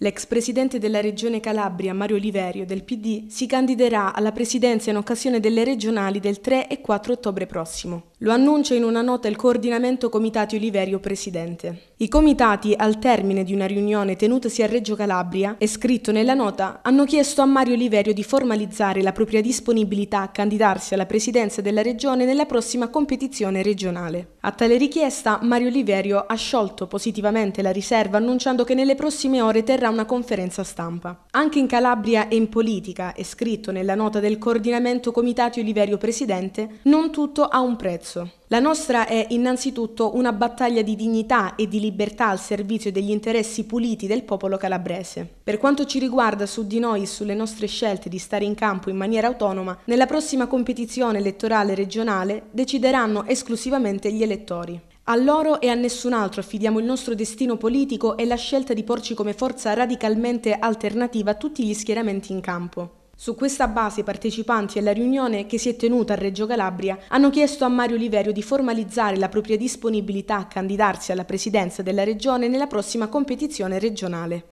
L'ex presidente della regione Calabria, Mario Oliverio, del PD, si candiderà alla presidenza in occasione delle regionali del 3 e 4 ottobre prossimo. Lo annuncia in una nota il coordinamento Comitati Oliverio Presidente. I comitati, al termine di una riunione tenutasi a Reggio Calabria, è scritto nella nota, hanno chiesto a Mario Oliverio di formalizzare la propria disponibilità a candidarsi alla presidenza della regione nella prossima competizione regionale. A tale richiesta, Mario Oliverio ha sciolto positivamente la riserva annunciando che nelle prossime ore terrà una conferenza stampa. Anche in Calabria e in politica, è scritto nella nota del coordinamento Comitati Oliverio Presidente, non tutto ha un prezzo prezzo. La nostra è innanzitutto una battaglia di dignità e di libertà al servizio degli interessi puliti del popolo calabrese. Per quanto ci riguarda su di noi e sulle nostre scelte di stare in campo in maniera autonoma, nella prossima competizione elettorale regionale decideranno esclusivamente gli elettori. A loro e a nessun altro affidiamo il nostro destino politico e la scelta di porci come forza radicalmente alternativa a tutti gli schieramenti in campo. Su questa base i partecipanti alla riunione che si è tenuta a Reggio Calabria hanno chiesto a Mario Liverio di formalizzare la propria disponibilità a candidarsi alla presidenza della regione nella prossima competizione regionale.